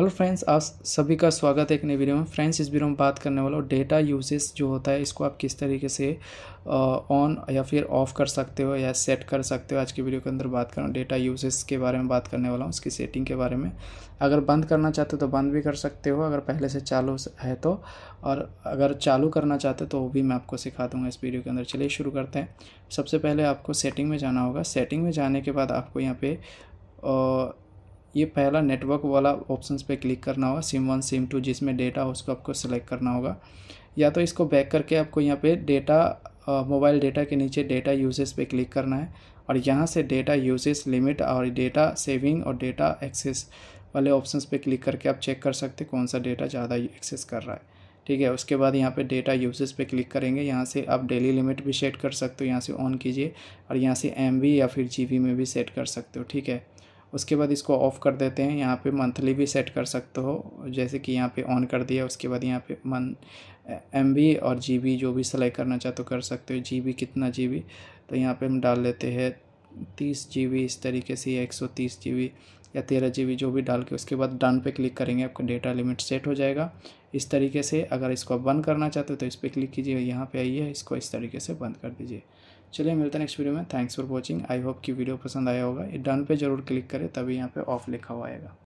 hello friends आप सभी का स्वागत है एक नई वीडियो में फ्रेंड्स इस वीडियो में बात करने वाला हो डेटा यूजेस जो होता है इसको आप किस तरीके से ऑन या फिर ऑफ़ कर सकते हो या सेट कर सकते हो आज की वीडियो के अंदर बात कर डेटा यूजेस के बारे में बात करने वाला हूँ उसकी सेटिंग के बारे में अगर बंद करना चाहते हो तो बंद भी कर सकते हो अगर पहले से चालू है तो और अगर चालू करना चाहते हो तो वो भी मैं आपको सिखा दूँगा इस वीडियो के अंदर चलिए शुरू करते हैं सबसे पहले आपको सेटिंग में जाना होगा सेटिंग में जाने के बाद आपको यहाँ पर ये पहला नेटवर्क वाला ऑप्शन पे क्लिक करना होगा सिम वन सिम टू जिसमें डेटा हो उसको आपको सेलेक्ट करना होगा या तो इसको बैक करके आपको यहाँ पे डेटा मोबाइल डेटा के नीचे डेटा यूजेस पे क्लिक करना है और यहाँ से डेटा यूजेस लिमिट और डेटा सेविंग और डेटा एक्सेस वाले ऑप्शंस पे क्लिक करके आप चेक कर सकते कौन सा डेटा ज़्यादा एक्सेस कर रहा है ठीक है उसके बाद यहाँ पे डेटा यूसेज पे क्लिक करेंगे यहाँ से आप डेली लिमिट भी सेट कर सकते हो यहाँ से ऑन कीजिए और यहाँ से एम या फिर जी में भी सेट कर सकते हो ठीक है उसके बाद इसको ऑफ़ कर देते हैं यहाँ पे मंथली भी सेट कर सकते हो जैसे कि यहाँ पे ऑन कर दिया उसके बाद यहाँ पे मन एम और जी जो भी सिलाई करना चाहते हो कर सकते हो जी कितना जी तो यहाँ पर हम डाल लेते हैं तीस जी इस तरीके से एक सौ तीस जी या तेरह जी जो भी डाल के उसके बाद डन पे क्लिक करेंगे आपका डेटा लिमिट सेट हो जाएगा इस तरीके से अगर इसको आप बंद करना चाहते हो तो इस पर क्लिक कीजिए यहाँ पे आइए इसको इस तरीके से बंद कर दीजिए चलिए मिलते हैं नेक्स्ट वीडियो में thanks for watching I hope कि वीडियो पसंद आया होगा डन पे जरूर क्लिक करें तभी यहाँ पर ऑफ लिखा हुआ आएगा